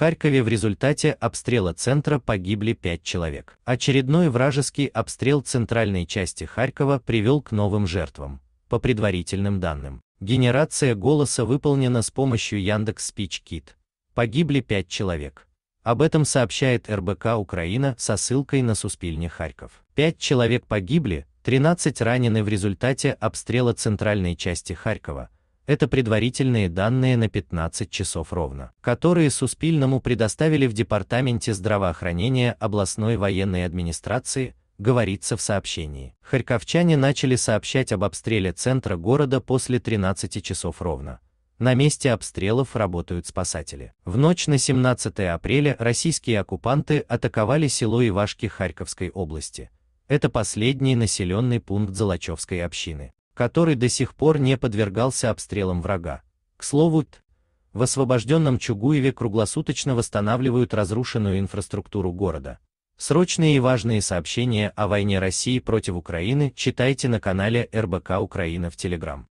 Харькове в результате обстрела центра погибли 5 человек. Очередной вражеский обстрел центральной части Харькова привел к новым жертвам. По предварительным данным, генерация голоса выполнена с помощью Яндекс Speech Kit. Погибли 5 человек. Об этом сообщает РБК Украина со ссылкой на Суспильне Харьков. 5 человек погибли, 13 ранены в результате обстрела центральной части Харькова, это предварительные данные на 15 часов ровно, которые Суспильному предоставили в Департаменте здравоохранения областной военной администрации, говорится в сообщении. Харьковчане начали сообщать об обстреле центра города после 13 часов ровно. На месте обстрелов работают спасатели. В ночь на 17 апреля российские оккупанты атаковали село Ивашки Харьковской области. Это последний населенный пункт Золочевской общины который до сих пор не подвергался обстрелам врага. К слову, в освобожденном Чугуеве круглосуточно восстанавливают разрушенную инфраструктуру города. Срочные и важные сообщения о войне России против Украины читайте на канале РБК Украина в Телеграм.